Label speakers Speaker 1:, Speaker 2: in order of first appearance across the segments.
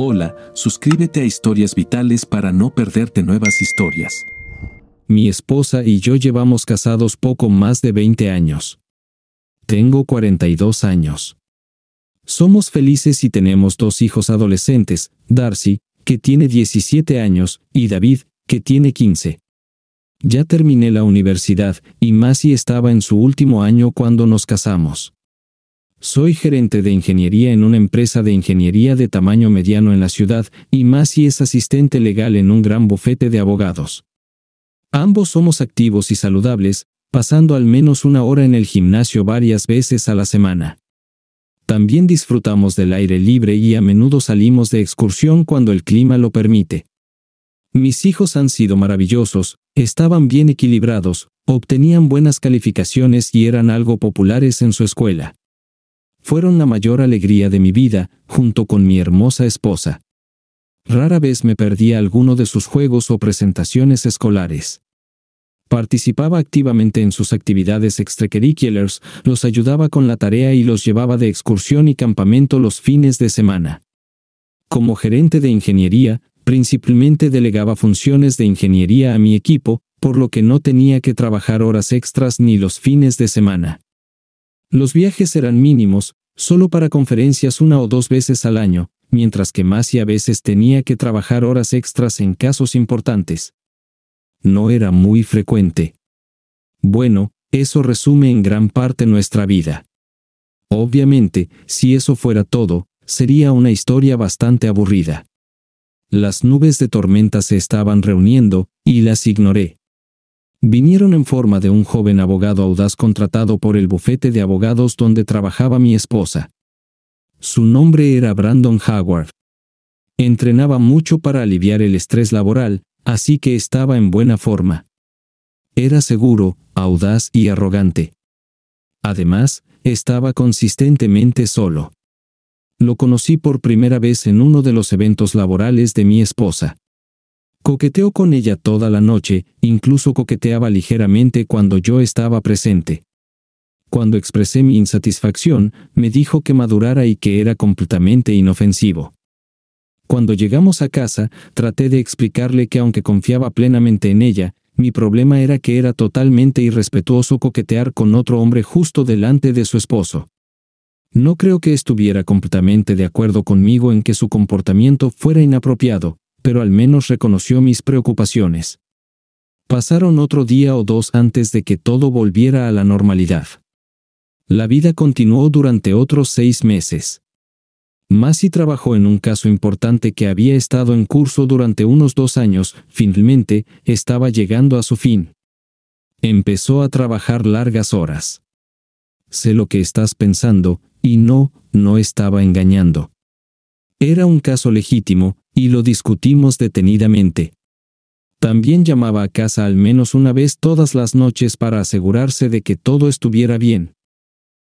Speaker 1: Hola, suscríbete a Historias Vitales para no perderte nuevas historias. Mi esposa y yo llevamos casados poco más de 20 años. Tengo 42 años. Somos felices y tenemos dos hijos adolescentes, Darcy, que tiene 17 años, y David, que tiene 15. Ya terminé la universidad, y Masi estaba en su último año cuando nos casamos. Soy gerente de ingeniería en una empresa de ingeniería de tamaño mediano en la ciudad y más si es asistente legal en un gran bufete de abogados. Ambos somos activos y saludables, pasando al menos una hora en el gimnasio varias veces a la semana. También disfrutamos del aire libre y a menudo salimos de excursión cuando el clima lo permite. Mis hijos han sido maravillosos, estaban bien equilibrados, obtenían buenas calificaciones y eran algo populares en su escuela fueron la mayor alegría de mi vida, junto con mi hermosa esposa. Rara vez me perdía alguno de sus juegos o presentaciones escolares. Participaba activamente en sus actividades extracurriculares, los ayudaba con la tarea y los llevaba de excursión y campamento los fines de semana. Como gerente de ingeniería, principalmente delegaba funciones de ingeniería a mi equipo, por lo que no tenía que trabajar horas extras ni los fines de semana. Los viajes eran mínimos, solo para conferencias una o dos veces al año, mientras que más y a veces tenía que trabajar horas extras en casos importantes. No era muy frecuente. Bueno, eso resume en gran parte nuestra vida. Obviamente, si eso fuera todo, sería una historia bastante aburrida. Las nubes de tormenta se estaban reuniendo, y las ignoré. Vinieron en forma de un joven abogado audaz contratado por el bufete de abogados donde trabajaba mi esposa. Su nombre era Brandon Howard. Entrenaba mucho para aliviar el estrés laboral, así que estaba en buena forma. Era seguro, audaz y arrogante. Además, estaba consistentemente solo. Lo conocí por primera vez en uno de los eventos laborales de mi esposa. Coqueteó con ella toda la noche, incluso coqueteaba ligeramente cuando yo estaba presente. Cuando expresé mi insatisfacción, me dijo que madurara y que era completamente inofensivo. Cuando llegamos a casa, traté de explicarle que aunque confiaba plenamente en ella, mi problema era que era totalmente irrespetuoso coquetear con otro hombre justo delante de su esposo. No creo que estuviera completamente de acuerdo conmigo en que su comportamiento fuera inapropiado, pero al menos reconoció mis preocupaciones. Pasaron otro día o dos antes de que todo volviera a la normalidad. La vida continuó durante otros seis meses. Masi trabajó en un caso importante que había estado en curso durante unos dos años, finalmente, estaba llegando a su fin. Empezó a trabajar largas horas. Sé lo que estás pensando, y no, no estaba engañando. Era un caso legítimo, y lo discutimos detenidamente. También llamaba a casa al menos una vez todas las noches para asegurarse de que todo estuviera bien.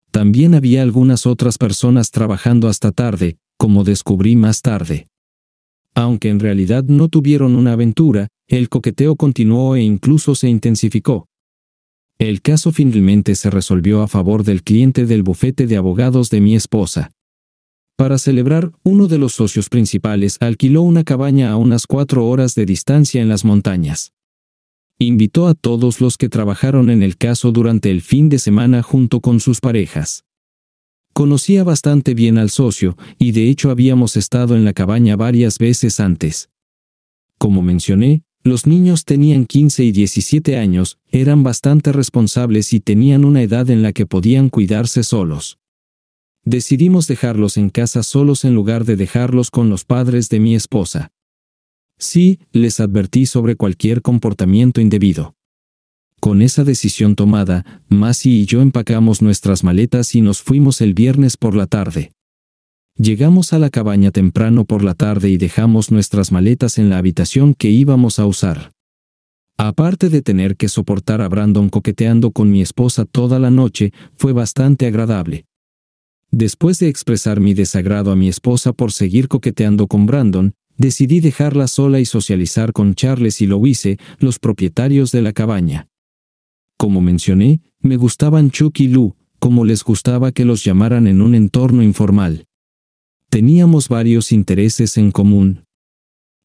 Speaker 1: También había algunas otras personas trabajando hasta tarde, como descubrí más tarde. Aunque en realidad no tuvieron una aventura, el coqueteo continuó e incluso se intensificó. El caso finalmente se resolvió a favor del cliente del bufete de abogados de mi esposa. Para celebrar, uno de los socios principales alquiló una cabaña a unas cuatro horas de distancia en las montañas. Invitó a todos los que trabajaron en el caso durante el fin de semana junto con sus parejas. Conocía bastante bien al socio, y de hecho habíamos estado en la cabaña varias veces antes. Como mencioné, los niños tenían 15 y 17 años, eran bastante responsables y tenían una edad en la que podían cuidarse solos decidimos dejarlos en casa solos en lugar de dejarlos con los padres de mi esposa. Sí, les advertí sobre cualquier comportamiento indebido. Con esa decisión tomada, Masi y yo empacamos nuestras maletas y nos fuimos el viernes por la tarde. Llegamos a la cabaña temprano por la tarde y dejamos nuestras maletas en la habitación que íbamos a usar. Aparte de tener que soportar a Brandon coqueteando con mi esposa toda la noche, fue bastante agradable. Después de expresar mi desagrado a mi esposa por seguir coqueteando con Brandon, decidí dejarla sola y socializar con Charles y Louise, los propietarios de la cabaña. Como mencioné, me gustaban Chuck y Lou, como les gustaba que los llamaran en un entorno informal. Teníamos varios intereses en común.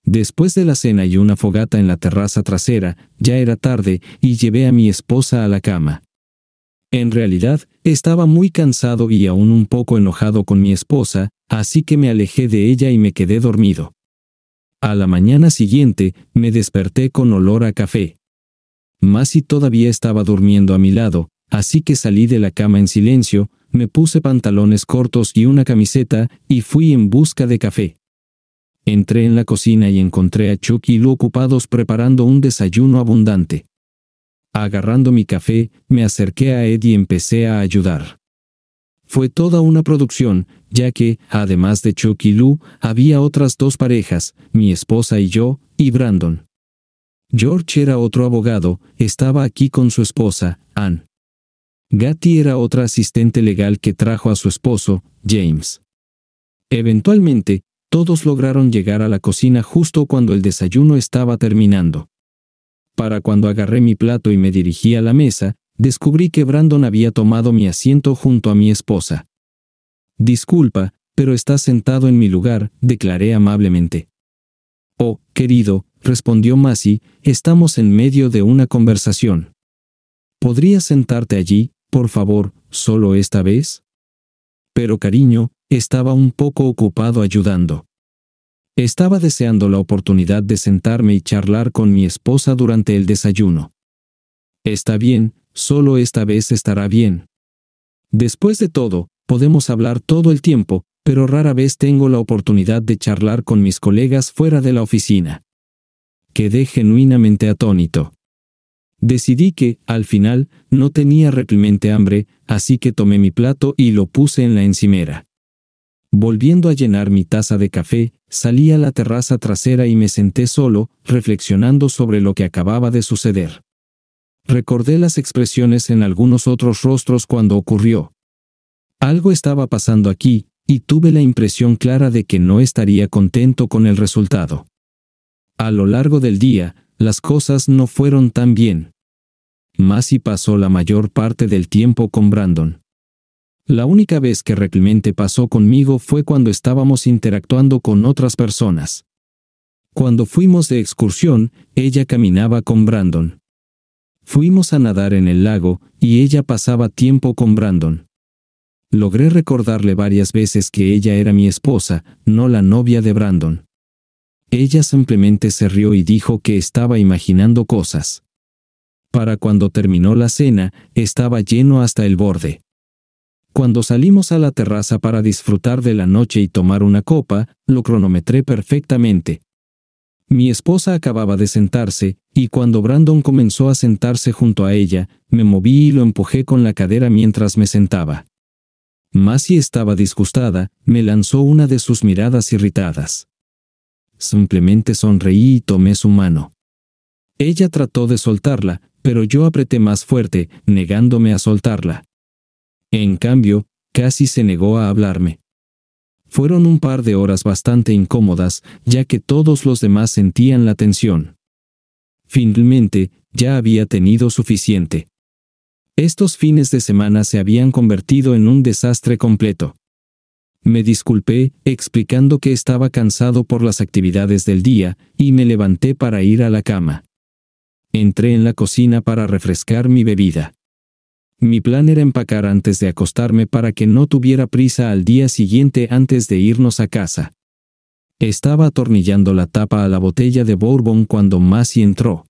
Speaker 1: Después de la cena y una fogata en la terraza trasera, ya era tarde y llevé a mi esposa a la cama. En realidad, estaba muy cansado y aún un poco enojado con mi esposa, así que me alejé de ella y me quedé dormido. A la mañana siguiente, me desperté con olor a café. Masi todavía estaba durmiendo a mi lado, así que salí de la cama en silencio, me puse pantalones cortos y una camiseta, y fui en busca de café. Entré en la cocina y encontré a Chuck y Lu ocupados preparando un desayuno abundante. Agarrando mi café, me acerqué a Ed y empecé a ayudar. Fue toda una producción, ya que, además de Chuck y Lou, había otras dos parejas, mi esposa y yo, y Brandon. George era otro abogado, estaba aquí con su esposa, Ann. Gatti era otra asistente legal que trajo a su esposo, James. Eventualmente, todos lograron llegar a la cocina justo cuando el desayuno estaba terminando para cuando agarré mi plato y me dirigí a la mesa, descubrí que Brandon había tomado mi asiento junto a mi esposa. Disculpa, pero estás sentado en mi lugar, declaré amablemente. Oh, querido, respondió Massey, estamos en medio de una conversación. ¿Podrías sentarte allí, por favor, solo esta vez? Pero cariño, estaba un poco ocupado ayudando. Estaba deseando la oportunidad de sentarme y charlar con mi esposa durante el desayuno. Está bien, solo esta vez estará bien. Después de todo, podemos hablar todo el tiempo, pero rara vez tengo la oportunidad de charlar con mis colegas fuera de la oficina. Quedé genuinamente atónito. Decidí que, al final, no tenía realmente hambre, así que tomé mi plato y lo puse en la encimera. Volviendo a llenar mi taza de café, salí a la terraza trasera y me senté solo, reflexionando sobre lo que acababa de suceder. Recordé las expresiones en algunos otros rostros cuando ocurrió. Algo estaba pasando aquí, y tuve la impresión clara de que no estaría contento con el resultado. A lo largo del día, las cosas no fueron tan bien. y pasó la mayor parte del tiempo con Brandon. La única vez que realmente pasó conmigo fue cuando estábamos interactuando con otras personas. Cuando fuimos de excursión, ella caminaba con Brandon. Fuimos a nadar en el lago, y ella pasaba tiempo con Brandon. Logré recordarle varias veces que ella era mi esposa, no la novia de Brandon. Ella simplemente se rió y dijo que estaba imaginando cosas. Para cuando terminó la cena, estaba lleno hasta el borde. Cuando salimos a la terraza para disfrutar de la noche y tomar una copa, lo cronometré perfectamente. Mi esposa acababa de sentarse, y cuando Brandon comenzó a sentarse junto a ella, me moví y lo empujé con la cadera mientras me sentaba. Masi estaba disgustada, me lanzó una de sus miradas irritadas. Simplemente sonreí y tomé su mano. Ella trató de soltarla, pero yo apreté más fuerte, negándome a soltarla. En cambio, casi se negó a hablarme. Fueron un par de horas bastante incómodas, ya que todos los demás sentían la tensión. Finalmente, ya había tenido suficiente. Estos fines de semana se habían convertido en un desastre completo. Me disculpé, explicando que estaba cansado por las actividades del día, y me levanté para ir a la cama. Entré en la cocina para refrescar mi bebida. Mi plan era empacar antes de acostarme para que no tuviera prisa al día siguiente antes de irnos a casa. Estaba atornillando la tapa a la botella de Bourbon cuando Masi entró.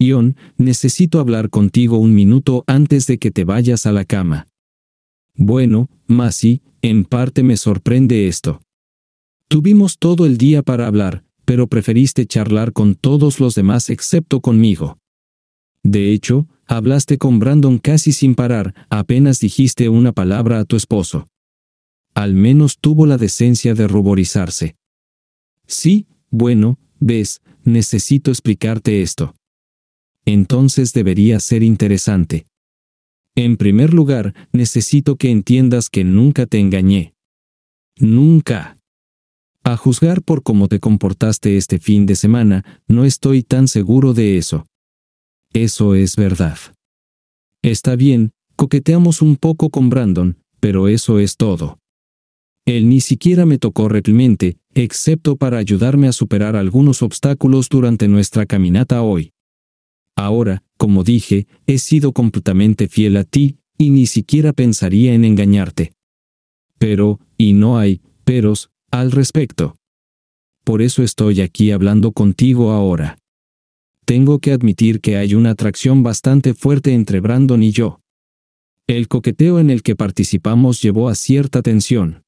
Speaker 1: Ion, necesito hablar contigo un minuto antes de que te vayas a la cama. Bueno, Masi, en parte me sorprende esto. Tuvimos todo el día para hablar, pero preferiste charlar con todos los demás excepto conmigo. De hecho, Hablaste con Brandon casi sin parar, apenas dijiste una palabra a tu esposo. Al menos tuvo la decencia de ruborizarse. Sí, bueno, ves, necesito explicarte esto. Entonces debería ser interesante. En primer lugar, necesito que entiendas que nunca te engañé. Nunca. A juzgar por cómo te comportaste este fin de semana, no estoy tan seguro de eso. Eso es verdad. Está bien, coqueteamos un poco con Brandon, pero eso es todo. Él ni siquiera me tocó realmente, excepto para ayudarme a superar algunos obstáculos durante nuestra caminata hoy. Ahora, como dije, he sido completamente fiel a ti, y ni siquiera pensaría en engañarte. Pero, y no hay, peros, al respecto. Por eso estoy aquí hablando contigo ahora tengo que admitir que hay una atracción bastante fuerte entre Brandon y yo. El coqueteo en el que participamos llevó a cierta tensión.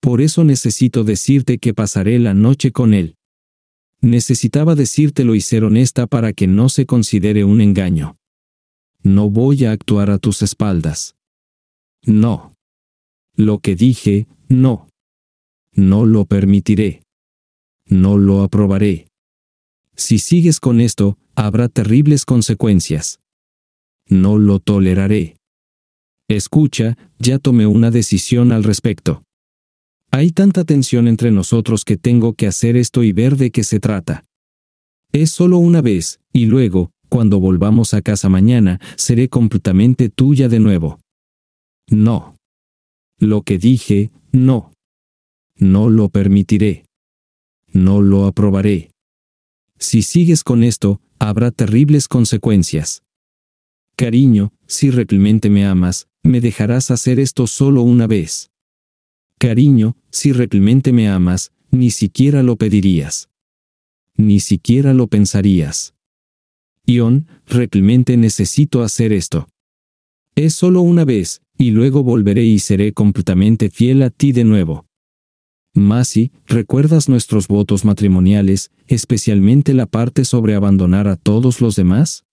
Speaker 1: Por eso necesito decirte que pasaré la noche con él. Necesitaba decírtelo y ser honesta para que no se considere un engaño. No voy a actuar a tus espaldas. No. Lo que dije, no. No lo permitiré. No lo aprobaré. Si sigues con esto, habrá terribles consecuencias. No lo toleraré. Escucha, ya tomé una decisión al respecto. Hay tanta tensión entre nosotros que tengo que hacer esto y ver de qué se trata. Es solo una vez, y luego, cuando volvamos a casa mañana, seré completamente tuya de nuevo. No. Lo que dije, no. No lo permitiré. No lo aprobaré. Si sigues con esto, habrá terribles consecuencias. Cariño, si realmente me amas, me dejarás hacer esto solo una vez. Cariño, si realmente me amas, ni siquiera lo pedirías. Ni siquiera lo pensarías. Ion, realmente necesito hacer esto. Es solo una vez, y luego volveré y seré completamente fiel a ti de nuevo. Masi, recuerdas nuestros votos matrimoniales, especialmente la parte sobre abandonar a todos los demás.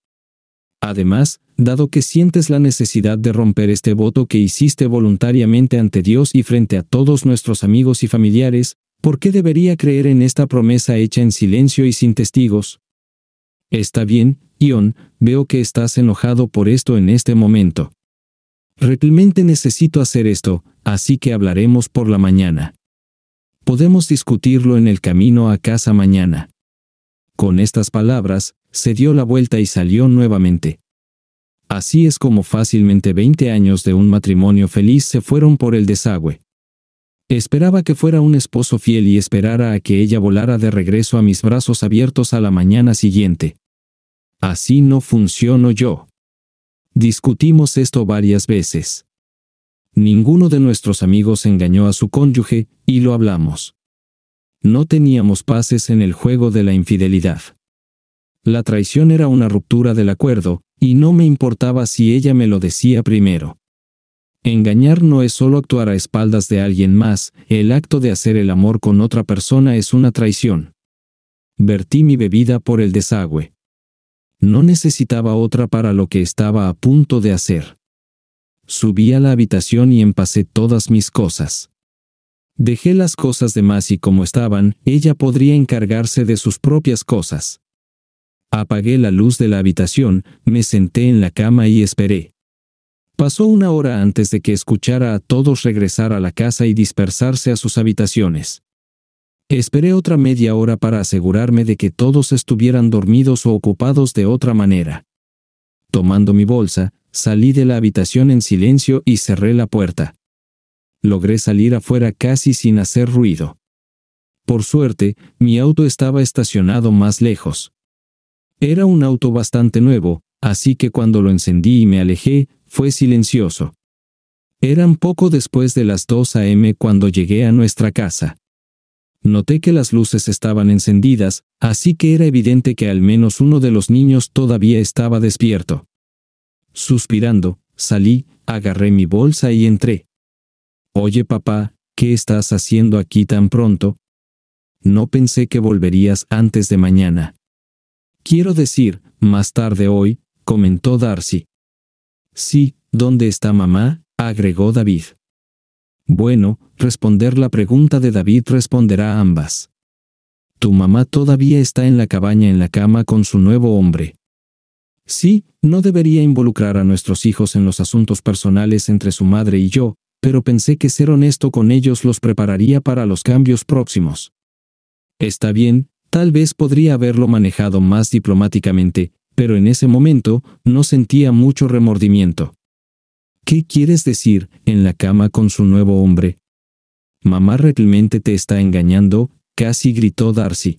Speaker 1: Además, dado que sientes la necesidad de romper este voto que hiciste voluntariamente ante Dios y frente a todos nuestros amigos y familiares, ¿por qué debería creer en esta promesa hecha en silencio y sin testigos? Está bien, Ion, veo que estás enojado por esto en este momento. Realmente necesito hacer esto, así que hablaremos por la mañana. Podemos discutirlo en el camino a casa mañana. Con estas palabras, se dio la vuelta y salió nuevamente. Así es como fácilmente 20 años de un matrimonio feliz se fueron por el desagüe. Esperaba que fuera un esposo fiel y esperara a que ella volara de regreso a mis brazos abiertos a la mañana siguiente. Así no funciono yo. Discutimos esto varias veces. Ninguno de nuestros amigos engañó a su cónyuge, y lo hablamos. No teníamos pases en el juego de la infidelidad. La traición era una ruptura del acuerdo, y no me importaba si ella me lo decía primero. Engañar no es solo actuar a espaldas de alguien más, el acto de hacer el amor con otra persona es una traición. Vertí mi bebida por el desagüe. No necesitaba otra para lo que estaba a punto de hacer. Subí a la habitación y empacé todas mis cosas. Dejé las cosas de más y como estaban, ella podría encargarse de sus propias cosas. Apagué la luz de la habitación, me senté en la cama y esperé. Pasó una hora antes de que escuchara a todos regresar a la casa y dispersarse a sus habitaciones. Esperé otra media hora para asegurarme de que todos estuvieran dormidos o ocupados de otra manera. Tomando mi bolsa, Salí de la habitación en silencio y cerré la puerta. Logré salir afuera casi sin hacer ruido. Por suerte, mi auto estaba estacionado más lejos. Era un auto bastante nuevo, así que cuando lo encendí y me alejé, fue silencioso. Eran poco después de las 2 a.m. cuando llegué a nuestra casa. Noté que las luces estaban encendidas, así que era evidente que al menos uno de los niños todavía estaba despierto. Suspirando, salí, agarré mi bolsa y entré. Oye papá, ¿qué estás haciendo aquí tan pronto? No pensé que volverías antes de mañana. Quiero decir, más tarde hoy, comentó Darcy. Sí, ¿dónde está mamá? agregó David. Bueno, responder la pregunta de David responderá ambas. Tu mamá todavía está en la cabaña en la cama con su nuevo hombre. Sí, no debería involucrar a nuestros hijos en los asuntos personales entre su madre y yo, pero pensé que ser honesto con ellos los prepararía para los cambios próximos. Está bien, tal vez podría haberlo manejado más diplomáticamente, pero en ese momento no sentía mucho remordimiento. ¿Qué quieres decir, en la cama con su nuevo hombre? Mamá realmente te está engañando, casi gritó Darcy.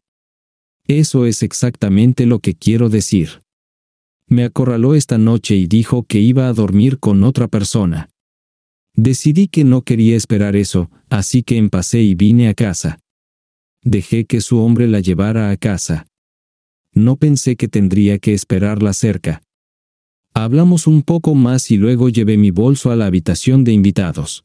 Speaker 1: Eso es exactamente lo que quiero decir me acorraló esta noche y dijo que iba a dormir con otra persona. Decidí que no quería esperar eso, así que empasé y vine a casa. Dejé que su hombre la llevara a casa. No pensé que tendría que esperarla cerca. Hablamos un poco más y luego llevé mi bolso a la habitación de invitados.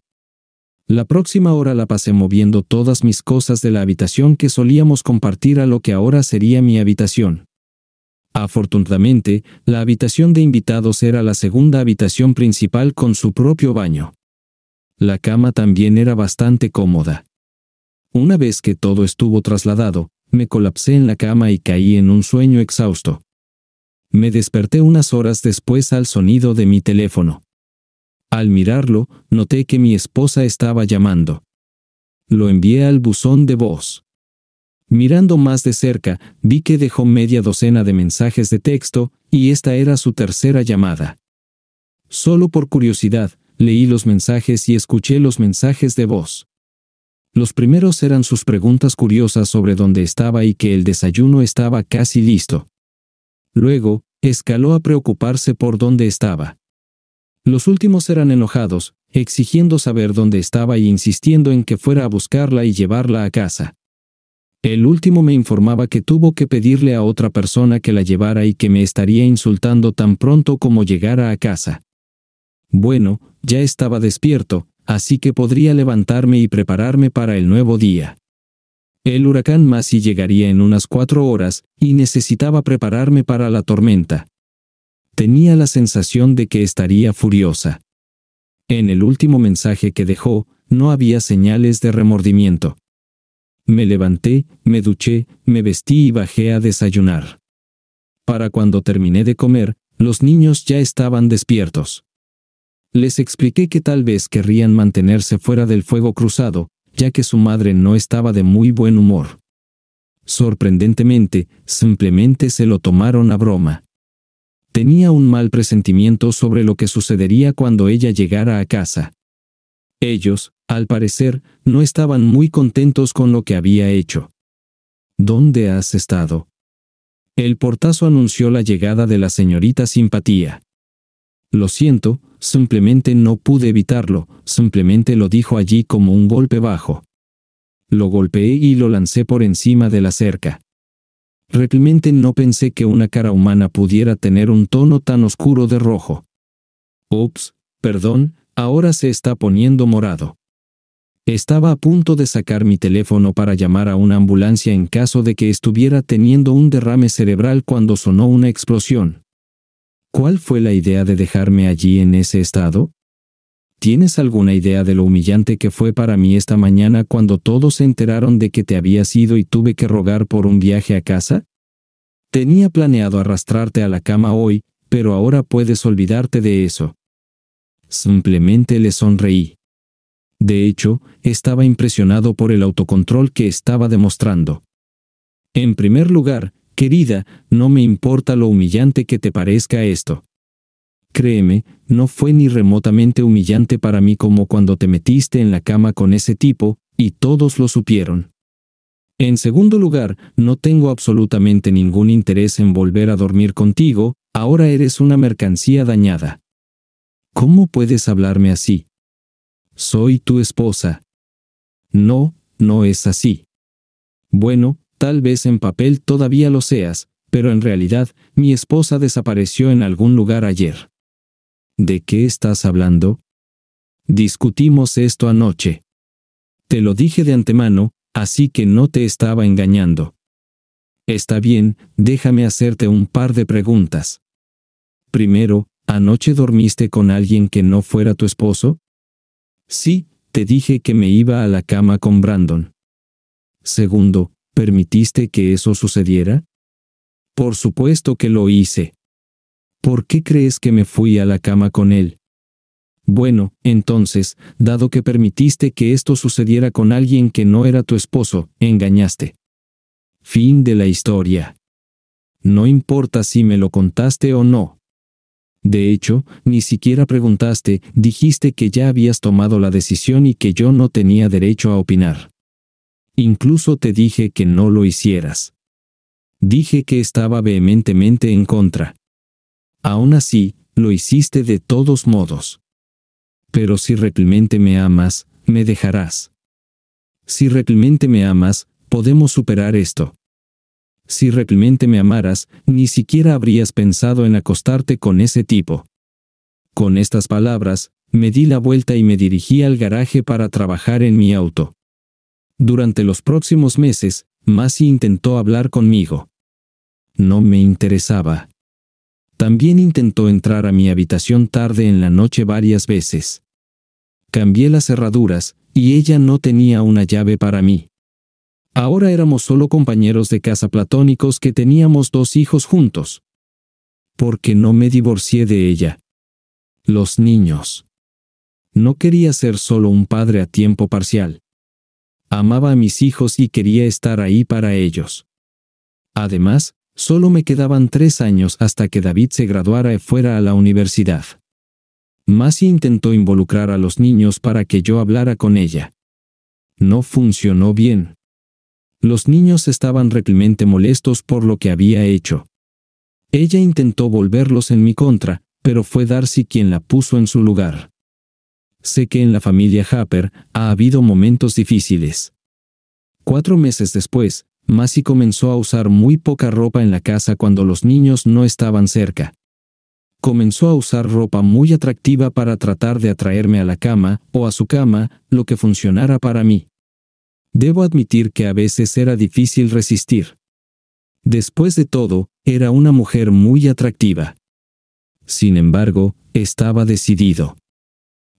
Speaker 1: La próxima hora la pasé moviendo todas mis cosas de la habitación que solíamos compartir a lo que ahora sería mi habitación. Afortunadamente, la habitación de invitados era la segunda habitación principal con su propio baño. La cama también era bastante cómoda. Una vez que todo estuvo trasladado, me colapsé en la cama y caí en un sueño exhausto. Me desperté unas horas después al sonido de mi teléfono. Al mirarlo, noté que mi esposa estaba llamando. Lo envié al buzón de voz. Mirando más de cerca, vi que dejó media docena de mensajes de texto, y esta era su tercera llamada. Solo por curiosidad, leí los mensajes y escuché los mensajes de voz. Los primeros eran sus preguntas curiosas sobre dónde estaba y que el desayuno estaba casi listo. Luego, escaló a preocuparse por dónde estaba. Los últimos eran enojados, exigiendo saber dónde estaba y e insistiendo en que fuera a buscarla y llevarla a casa. El último me informaba que tuvo que pedirle a otra persona que la llevara y que me estaría insultando tan pronto como llegara a casa. Bueno, ya estaba despierto, así que podría levantarme y prepararme para el nuevo día. El huracán Masi llegaría en unas cuatro horas, y necesitaba prepararme para la tormenta. Tenía la sensación de que estaría furiosa. En el último mensaje que dejó, no había señales de remordimiento. Me levanté, me duché, me vestí y bajé a desayunar. Para cuando terminé de comer, los niños ya estaban despiertos. Les expliqué que tal vez querrían mantenerse fuera del fuego cruzado, ya que su madre no estaba de muy buen humor. Sorprendentemente, simplemente se lo tomaron a broma. Tenía un mal presentimiento sobre lo que sucedería cuando ella llegara a casa. Ellos, al parecer, no estaban muy contentos con lo que había hecho. ¿Dónde has estado? El portazo anunció la llegada de la señorita Simpatía. Lo siento, simplemente no pude evitarlo, simplemente lo dijo allí como un golpe bajo. Lo golpeé y lo lancé por encima de la cerca. Realmente no pensé que una cara humana pudiera tener un tono tan oscuro de rojo. Ups, perdón, ahora se está poniendo morado. Estaba a punto de sacar mi teléfono para llamar a una ambulancia en caso de que estuviera teniendo un derrame cerebral cuando sonó una explosión. ¿Cuál fue la idea de dejarme allí en ese estado? ¿Tienes alguna idea de lo humillante que fue para mí esta mañana cuando todos se enteraron de que te habías ido y tuve que rogar por un viaje a casa? Tenía planeado arrastrarte a la cama hoy, pero ahora puedes olvidarte de eso. Simplemente le sonreí. De hecho, estaba impresionado por el autocontrol que estaba demostrando. En primer lugar, querida, no me importa lo humillante que te parezca esto. Créeme, no fue ni remotamente humillante para mí como cuando te metiste en la cama con ese tipo, y todos lo supieron. En segundo lugar, no tengo absolutamente ningún interés en volver a dormir contigo, ahora eres una mercancía dañada. ¿Cómo puedes hablarme así? Soy tu esposa. No, no es así. Bueno, tal vez en papel todavía lo seas, pero en realidad, mi esposa desapareció en algún lugar ayer. ¿De qué estás hablando? Discutimos esto anoche. Te lo dije de antemano, así que no te estaba engañando. Está bien, déjame hacerte un par de preguntas. Primero, ¿anoche dormiste con alguien que no fuera tu esposo? Sí, te dije que me iba a la cama con Brandon. Segundo, ¿permitiste que eso sucediera? Por supuesto que lo hice. ¿Por qué crees que me fui a la cama con él? Bueno, entonces, dado que permitiste que esto sucediera con alguien que no era tu esposo, engañaste. Fin de la historia. No importa si me lo contaste o no. De hecho, ni siquiera preguntaste, dijiste que ya habías tomado la decisión y que yo no tenía derecho a opinar. Incluso te dije que no lo hicieras. Dije que estaba vehementemente en contra. Aún así, lo hiciste de todos modos. Pero si realmente me amas, me dejarás. Si realmente me amas, podemos superar esto si realmente me amaras, ni siquiera habrías pensado en acostarte con ese tipo. Con estas palabras, me di la vuelta y me dirigí al garaje para trabajar en mi auto. Durante los próximos meses, Masi intentó hablar conmigo. No me interesaba. También intentó entrar a mi habitación tarde en la noche varias veces. Cambié las cerraduras, y ella no tenía una llave para mí. Ahora éramos solo compañeros de casa platónicos que teníamos dos hijos juntos. Porque no me divorcié de ella. Los niños. No quería ser solo un padre a tiempo parcial. Amaba a mis hijos y quería estar ahí para ellos. Además, solo me quedaban tres años hasta que David se graduara y fuera a la universidad. Masi intentó involucrar a los niños para que yo hablara con ella. No funcionó bien. Los niños estaban replemente molestos por lo que había hecho. Ella intentó volverlos en mi contra, pero fue Darcy quien la puso en su lugar. Sé que en la familia Harper ha habido momentos difíciles. Cuatro meses después, Masi comenzó a usar muy poca ropa en la casa cuando los niños no estaban cerca. Comenzó a usar ropa muy atractiva para tratar de atraerme a la cama o a su cama, lo que funcionara para mí. Debo admitir que a veces era difícil resistir. Después de todo, era una mujer muy atractiva. Sin embargo, estaba decidido.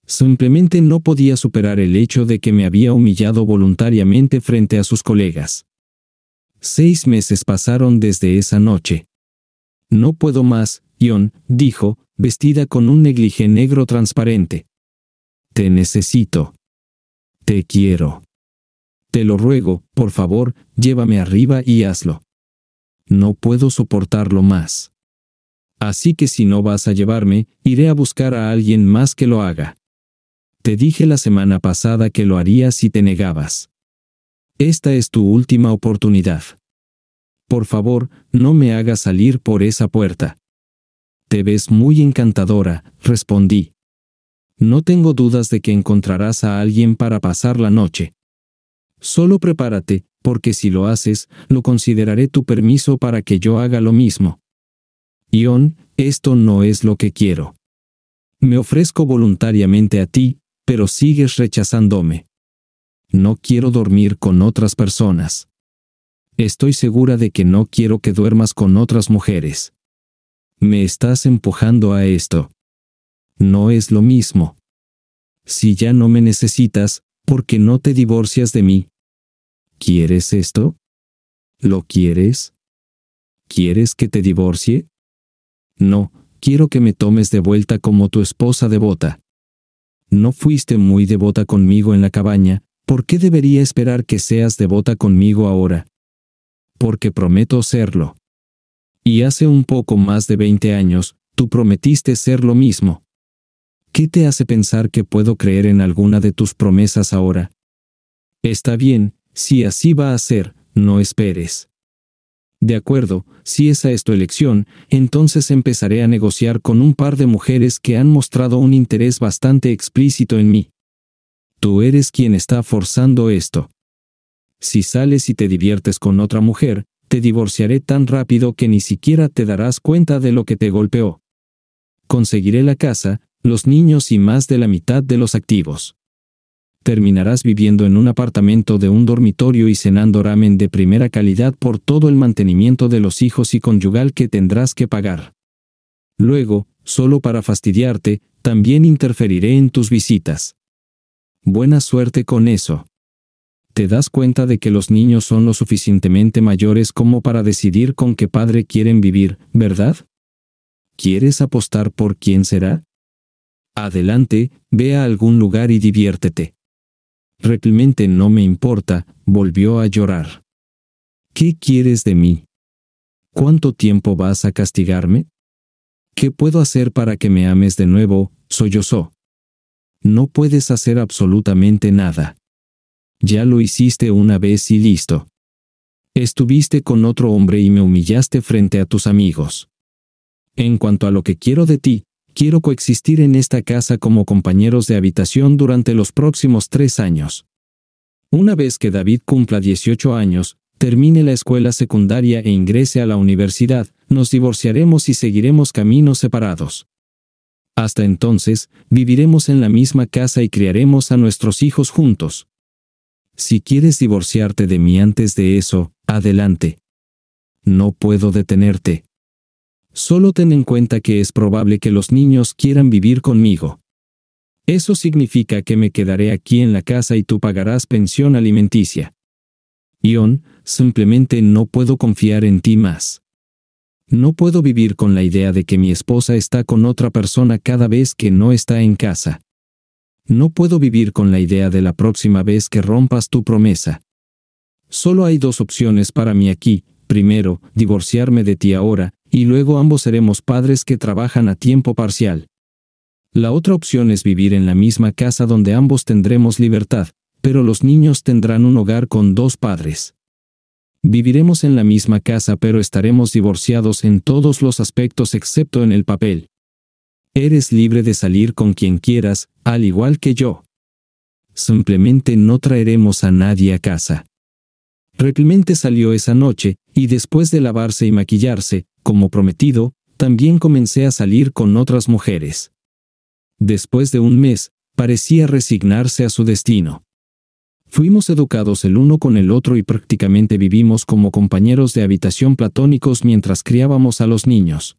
Speaker 1: Simplemente no podía superar el hecho de que me había humillado voluntariamente frente a sus colegas. Seis meses pasaron desde esa noche. No puedo más, Ion, dijo, vestida con un negligé negro transparente. Te necesito. Te quiero. Te lo ruego, por favor, llévame arriba y hazlo. No puedo soportarlo más. Así que si no vas a llevarme, iré a buscar a alguien más que lo haga. Te dije la semana pasada que lo haría si te negabas. Esta es tu última oportunidad. Por favor, no me hagas salir por esa puerta. Te ves muy encantadora, respondí. No tengo dudas de que encontrarás a alguien para pasar la noche. Solo prepárate, porque si lo haces, lo consideraré tu permiso para que yo haga lo mismo. Ion, esto no es lo que quiero. Me ofrezco voluntariamente a ti, pero sigues rechazándome. No quiero dormir con otras personas. Estoy segura de que no quiero que duermas con otras mujeres. Me estás empujando a esto. No es lo mismo. Si ya no me necesitas, ¿por qué no te divorcias de mí? ¿Quieres esto? ¿Lo quieres? ¿Quieres que te divorcie? No, quiero que me tomes de vuelta como tu esposa devota. No fuiste muy devota conmigo en la cabaña, ¿por qué debería esperar que seas devota conmigo ahora? Porque prometo serlo. Y hace un poco más de 20 años, tú prometiste ser lo mismo. ¿Qué te hace pensar que puedo creer en alguna de tus promesas ahora? Está bien, si así va a ser, no esperes. De acuerdo, si esa es tu elección, entonces empezaré a negociar con un par de mujeres que han mostrado un interés bastante explícito en mí. Tú eres quien está forzando esto. Si sales y te diviertes con otra mujer, te divorciaré tan rápido que ni siquiera te darás cuenta de lo que te golpeó. Conseguiré la casa, los niños y más de la mitad de los activos terminarás viviendo en un apartamento de un dormitorio y cenando ramen de primera calidad por todo el mantenimiento de los hijos y conyugal que tendrás que pagar. Luego, solo para fastidiarte, también interferiré en tus visitas. Buena suerte con eso. Te das cuenta de que los niños son lo suficientemente mayores como para decidir con qué padre quieren vivir, ¿verdad? ¿Quieres apostar por quién será? Adelante, ve a algún lugar y diviértete realmente no me importa, volvió a llorar. ¿Qué quieres de mí? ¿Cuánto tiempo vas a castigarme? ¿Qué puedo hacer para que me ames de nuevo? sollozó. No puedes hacer absolutamente nada. Ya lo hiciste una vez y listo. Estuviste con otro hombre y me humillaste frente a tus amigos. En cuanto a lo que quiero de ti, quiero coexistir en esta casa como compañeros de habitación durante los próximos tres años. Una vez que David cumpla 18 años, termine la escuela secundaria e ingrese a la universidad, nos divorciaremos y seguiremos caminos separados. Hasta entonces, viviremos en la misma casa y criaremos a nuestros hijos juntos. Si quieres divorciarte de mí antes de eso, adelante. No puedo detenerte. Solo ten en cuenta que es probable que los niños quieran vivir conmigo. Eso significa que me quedaré aquí en la casa y tú pagarás pensión alimenticia. Ion, simplemente no puedo confiar en ti más. No puedo vivir con la idea de que mi esposa está con otra persona cada vez que no está en casa. No puedo vivir con la idea de la próxima vez que rompas tu promesa. Solo hay dos opciones para mí aquí. Primero, divorciarme de ti ahora, y luego ambos seremos padres que trabajan a tiempo parcial. La otra opción es vivir en la misma casa donde ambos tendremos libertad, pero los niños tendrán un hogar con dos padres. Viviremos en la misma casa pero estaremos divorciados en todos los aspectos excepto en el papel. Eres libre de salir con quien quieras, al igual que yo. Simplemente no traeremos a nadie a casa. Reclemente salió esa noche, y después de lavarse y maquillarse, como prometido, también comencé a salir con otras mujeres. Después de un mes, parecía resignarse a su destino. Fuimos educados el uno con el otro y prácticamente vivimos como compañeros de habitación platónicos mientras criábamos a los niños.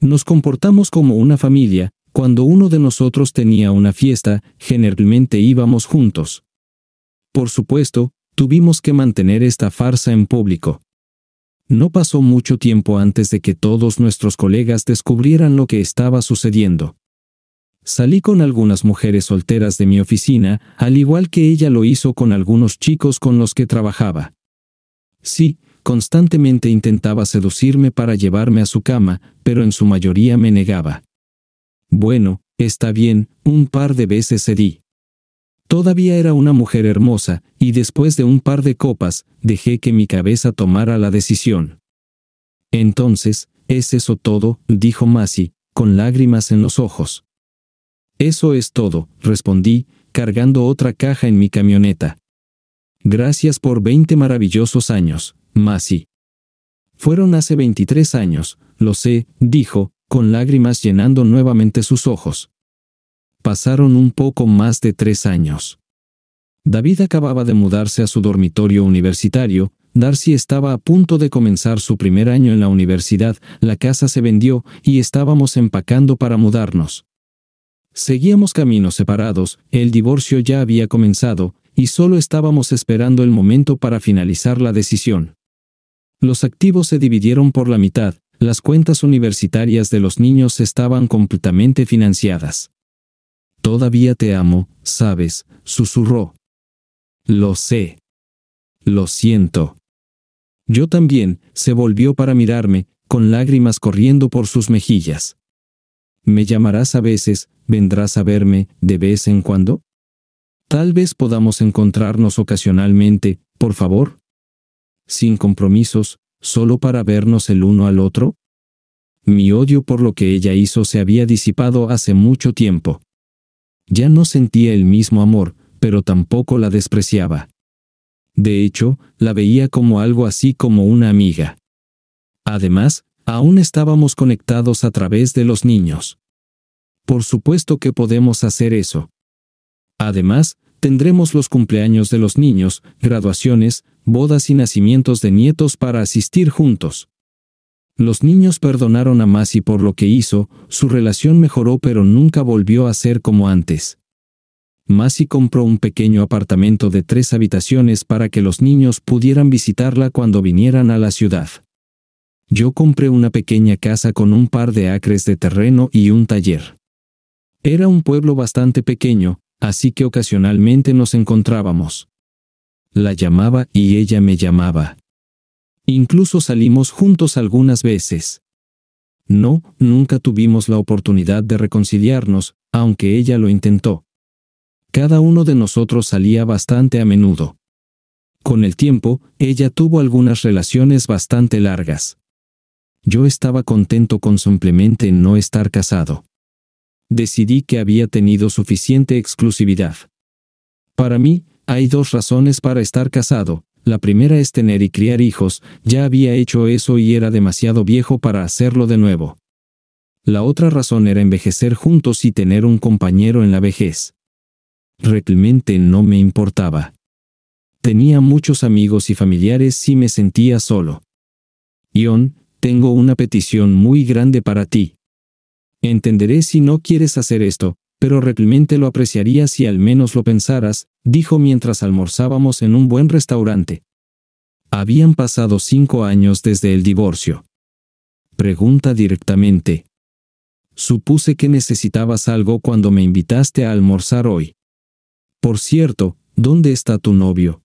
Speaker 1: Nos comportamos como una familia, cuando uno de nosotros tenía una fiesta, generalmente íbamos juntos. Por supuesto, tuvimos que mantener esta farsa en público. No pasó mucho tiempo antes de que todos nuestros colegas descubrieran lo que estaba sucediendo. Salí con algunas mujeres solteras de mi oficina, al igual que ella lo hizo con algunos chicos con los que trabajaba. Sí, constantemente intentaba seducirme para llevarme a su cama, pero en su mayoría me negaba. Bueno, está bien, un par de veces cedí. Todavía era una mujer hermosa, y después de un par de copas, dejé que mi cabeza tomara la decisión. Entonces, ¿es eso todo? dijo Masi, con lágrimas en los ojos. Eso es todo, respondí, cargando otra caja en mi camioneta. Gracias por veinte maravillosos años, Masi. Fueron hace 23 años, lo sé, dijo, con lágrimas llenando nuevamente sus ojos. Pasaron un poco más de tres años. David acababa de mudarse a su dormitorio universitario, Darcy estaba a punto de comenzar su primer año en la universidad, la casa se vendió y estábamos empacando para mudarnos. Seguíamos caminos separados, el divorcio ya había comenzado, y solo estábamos esperando el momento para finalizar la decisión. Los activos se dividieron por la mitad, las cuentas universitarias de los niños estaban completamente financiadas. Todavía te amo, sabes, susurró. Lo sé. Lo siento. Yo también, se volvió para mirarme, con lágrimas corriendo por sus mejillas. ¿Me llamarás a veces, vendrás a verme, de vez en cuando? Tal vez podamos encontrarnos ocasionalmente, por favor. Sin compromisos, solo para vernos el uno al otro. Mi odio por lo que ella hizo se había disipado hace mucho tiempo. Ya no sentía el mismo amor, pero tampoco la despreciaba. De hecho, la veía como algo así como una amiga. Además, aún estábamos conectados a través de los niños. Por supuesto que podemos hacer eso. Además, tendremos los cumpleaños de los niños, graduaciones, bodas y nacimientos de nietos para asistir juntos. Los niños perdonaron a Masi por lo que hizo, su relación mejoró pero nunca volvió a ser como antes. Masi compró un pequeño apartamento de tres habitaciones para que los niños pudieran visitarla cuando vinieran a la ciudad. Yo compré una pequeña casa con un par de acres de terreno y un taller. Era un pueblo bastante pequeño, así que ocasionalmente nos encontrábamos. La llamaba y ella me llamaba. Incluso salimos juntos algunas veces. No, nunca tuvimos la oportunidad de reconciliarnos, aunque ella lo intentó. Cada uno de nosotros salía bastante a menudo. Con el tiempo, ella tuvo algunas relaciones bastante largas. Yo estaba contento con simplemente no estar casado. Decidí que había tenido suficiente exclusividad. Para mí, hay dos razones para estar casado, la primera es tener y criar hijos, ya había hecho eso y era demasiado viejo para hacerlo de nuevo. La otra razón era envejecer juntos y tener un compañero en la vejez. Realmente no me importaba. Tenía muchos amigos y familiares si me sentía solo. Ion, tengo una petición muy grande para ti. Entenderé si no quieres hacer esto, pero realmente lo apreciaría si al menos lo pensaras, dijo mientras almorzábamos en un buen restaurante. Habían pasado cinco años desde el divorcio. Pregunta directamente. Supuse que necesitabas algo cuando me invitaste a almorzar hoy. Por cierto, ¿dónde está tu novio?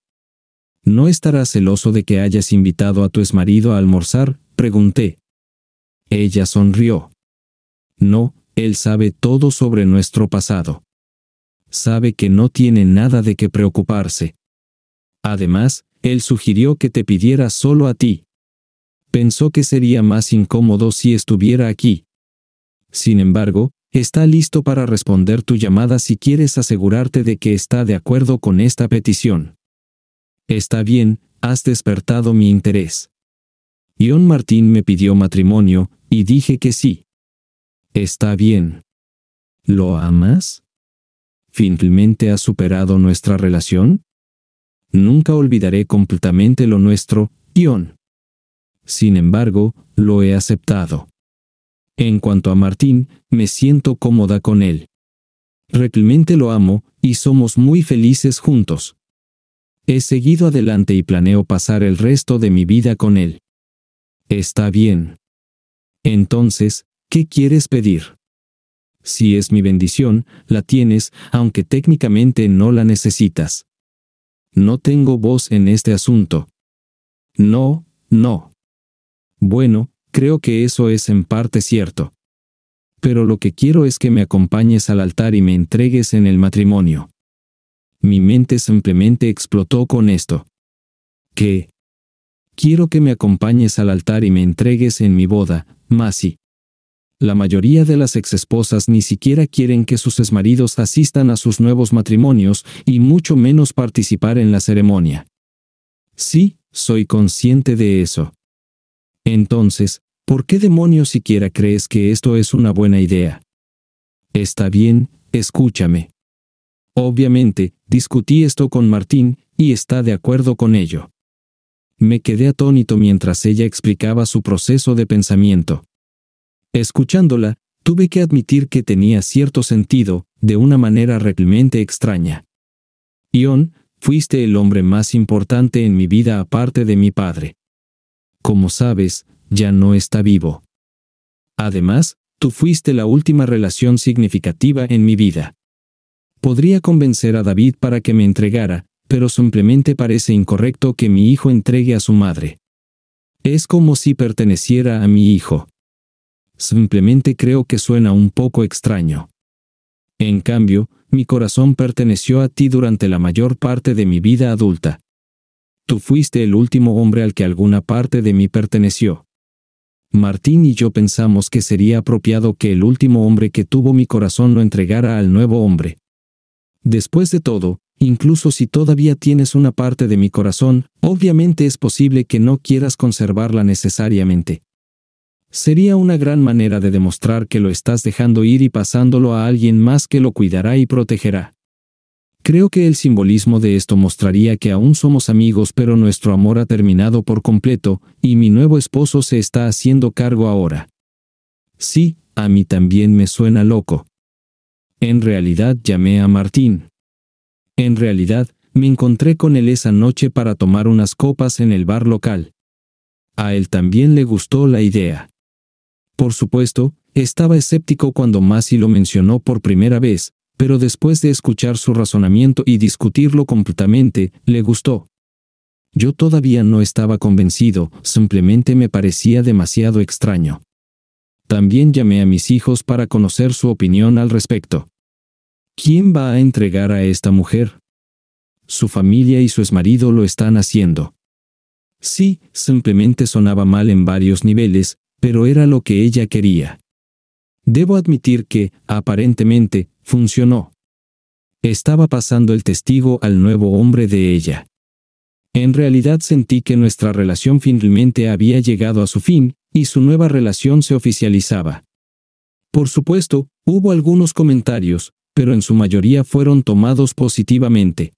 Speaker 1: ¿No estarás celoso de que hayas invitado a tu exmarido a almorzar? pregunté. Ella sonrió. No, él sabe todo sobre nuestro pasado. Sabe que no tiene nada de qué preocuparse. Además, Él sugirió que te pidiera solo a ti. Pensó que sería más incómodo si estuviera aquí. Sin embargo, está listo para responder tu llamada si quieres asegurarte de que está de acuerdo con esta petición. Está bien, has despertado mi interés. Ion Martín me pidió matrimonio, y dije que sí. Está bien. ¿Lo amas? ¿Finalmente has superado nuestra relación? Nunca olvidaré completamente lo nuestro, guión. Sin embargo, lo he aceptado. En cuanto a Martín, me siento cómoda con él. Realmente lo amo, y somos muy felices juntos. He seguido adelante y planeo pasar el resto de mi vida con él. Está bien. Entonces, ¿Qué quieres pedir? Si es mi bendición, la tienes, aunque técnicamente no la necesitas. No tengo voz en este asunto. No, no. Bueno, creo que eso es en parte cierto. Pero lo que quiero es que me acompañes al altar y me entregues en el matrimonio. Mi mente simplemente explotó con esto. ¿Qué? Quiero que me acompañes al altar y me entregues en mi boda, Masi. La mayoría de las exesposas ni siquiera quieren que sus exmaridos asistan a sus nuevos matrimonios y mucho menos participar en la ceremonia. Sí, soy consciente de eso. Entonces, ¿por qué demonios siquiera crees que esto es una buena idea? Está bien, escúchame. Obviamente, discutí esto con Martín, y está de acuerdo con ello. Me quedé atónito mientras ella explicaba su proceso de pensamiento. Escuchándola, tuve que admitir que tenía cierto sentido, de una manera realmente extraña. Ion, fuiste el hombre más importante en mi vida aparte de mi padre. Como sabes, ya no está vivo. Además, tú fuiste la última relación significativa en mi vida. Podría convencer a David para que me entregara, pero simplemente parece incorrecto que mi hijo entregue a su madre. Es como si perteneciera a mi hijo simplemente creo que suena un poco extraño. En cambio, mi corazón perteneció a ti durante la mayor parte de mi vida adulta. Tú fuiste el último hombre al que alguna parte de mí perteneció. Martín y yo pensamos que sería apropiado que el último hombre que tuvo mi corazón lo entregara al nuevo hombre. Después de todo, incluso si todavía tienes una parte de mi corazón, obviamente es posible que no quieras conservarla necesariamente. Sería una gran manera de demostrar que lo estás dejando ir y pasándolo a alguien más que lo cuidará y protegerá. Creo que el simbolismo de esto mostraría que aún somos amigos pero nuestro amor ha terminado por completo, y mi nuevo esposo se está haciendo cargo ahora. Sí, a mí también me suena loco. En realidad llamé a Martín. En realidad, me encontré con él esa noche para tomar unas copas en el bar local. A él también le gustó la idea. Por supuesto, estaba escéptico cuando Masi lo mencionó por primera vez, pero después de escuchar su razonamiento y discutirlo completamente, le gustó. Yo todavía no estaba convencido, simplemente me parecía demasiado extraño. También llamé a mis hijos para conocer su opinión al respecto. ¿Quién va a entregar a esta mujer? Su familia y su exmarido lo están haciendo. Sí, simplemente sonaba mal en varios niveles, pero era lo que ella quería. Debo admitir que, aparentemente, funcionó. Estaba pasando el testigo al nuevo hombre de ella. En realidad sentí que nuestra relación finalmente había llegado a su fin, y su nueva relación se oficializaba. Por supuesto, hubo algunos comentarios, pero en su mayoría fueron tomados positivamente.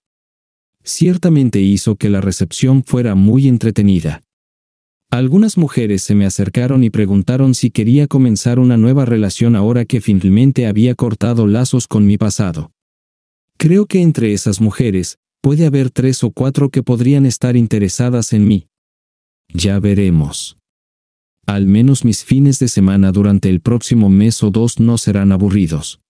Speaker 1: Ciertamente hizo que la recepción fuera muy entretenida. Algunas mujeres se me acercaron y preguntaron si quería comenzar una nueva relación ahora que finalmente había cortado lazos con mi pasado. Creo que entre esas mujeres, puede haber tres o cuatro que podrían estar interesadas en mí. Ya veremos. Al menos mis fines de semana durante el próximo mes o dos no serán aburridos.